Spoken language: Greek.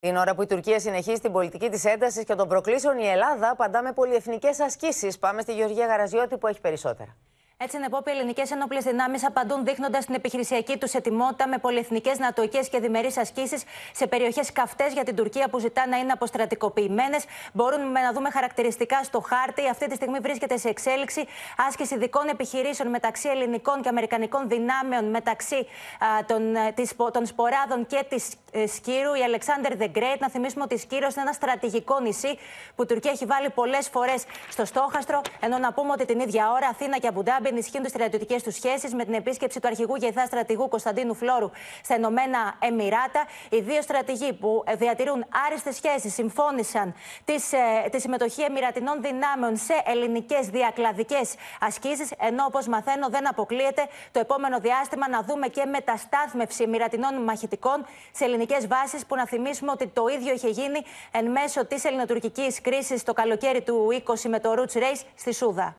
Την ώρα που η Τουρκία συνεχίζει την πολιτική της έντασης και των προκλήσεων, η Ελλάδα απαντά με πολυεθνικές ασκήσεις. Πάμε στη Γεωργία Γαραζιώτη που έχει περισσότερα. Έτσι, εν οι ελληνικές ενόπλες δυνάμεις απαντούν δείχνοντας την επιχειρησιακή τους ετοιμότητα με πολυεθνικές, νατοικέ και διμερείς ασκήσεις σε περιοχές καυτές για την Τουρκία που ζητά να είναι αποστρατικοποιημένες. Μπορούμε να δούμε χαρακτηριστικά στο χάρτη. Αυτή τη στιγμή βρίσκεται σε εξέλιξη άσκηση ειδικών επιχειρήσεων μεταξύ ελληνικών και αμερικανικών δυνάμεων, μεταξύ των, ε, των σποράδων και της ε, Σκύρου, η Αλεξάνδρ The Great. Να θυμίσουμε ότι η Σκύρος είναι ένα στρατηγικό νησί που η Τουρκία έχει βάλει πολλές φορές στο στόχαστρο. Ενώ να πούμε ότι την ίδια ώρα Αθήνα και Αμπουντάμπη ενισχύουν τις στρατιωτικές τους σχέσεις με την επίσκεψη του αρχηγού γεθά στρατηγού Κωνσταντίνου Φλόρου στα Ηνωμένα Εμμυράτα. Οι δύο στρατηγοί που διατηρούν άριστες σχέσεις συμφώνησαν τις, ε, τη συμμετοχή Εμμυρατινών δυνάμεων σε ελληνικές διακλαδικές ασκήσεις. Ενώ όπως μαθαίνω δεν αποκλείεται το επόμενο διάστημα να δούμε και μεταστάθμευση Εμμυρατινών μαχητικών σε ελληνικές βάσεις, που να θυμίσουμε ότι το ίδιο είχε γίνει εν μέσω της ελληνοτουρκικής κρίσης το καλοκαίρι του 20 με το Roots Race στη Σούδα.